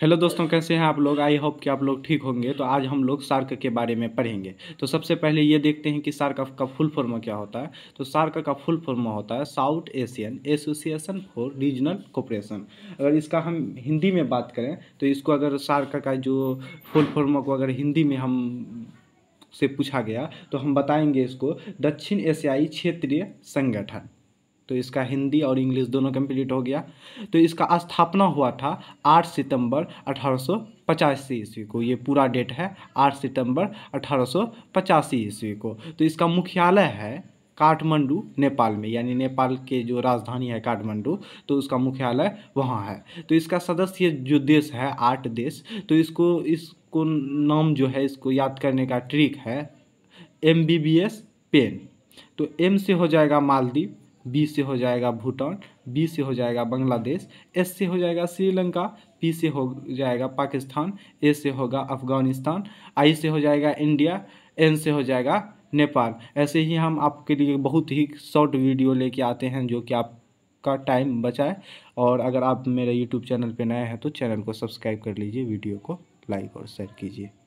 hello दोस्तों कैसे हैं आप लोग आई होप कि आप लोग ठीक होंगे तो आज हम लोग सार्क के बारे में पढ़ेंगे तो सबसे पहले ये देखते हैं कि सार्क का फुल फॉर्म क्या होता है तो सार्क का फुल फॉर्म होता है South Asian Association for Regional Cooperation अगर इसका हम हिंदी में बात करें तो इसको अगर सार्क का जो फुल फॉर्म को अगर हिंदी में हम से पूछा गया तो हम बताएंगे इसको दक्षिण एशियाई क्षेत्रीय संगठन तो इसका हिंदी और इंग्लिश दोनों कंप्लीट हो गया तो इसका स्थापना हुआ था 8 सितंबर अठारह ईस्वी को ये पूरा डेट है 8 सितंबर अठारह ईस्वी को तो इसका मुख्यालय है काठमांडू नेपाल में यानी नेपाल के जो राजधानी है काठमांडू तो उसका मुख्यालय वहाँ है तो इसका सदस्य जो देश है आठ देश तो इसको इसको नाम जो है इसको याद करने का ट्रिक है एम पेन तो एम से हो जाएगा मालदीव बी से हो जाएगा भूटान बी से हो जाएगा बांग्लादेश एस से हो जाएगा श्रीलंका पी से हो जाएगा पाकिस्तान ए से होगा अफगानिस्तान आई से हो जाएगा इंडिया एन से हो जाएगा नेपाल ऐसे ही हम आपके लिए बहुत ही शॉर्ट वीडियो लेके आते हैं जो कि आपका टाइम बचाए और अगर आप मेरे यूट्यूब चैनल पर नए हैं तो चैनल को सब्सक्राइब कर लीजिए वीडियो को लाइक और शेयर कीजिए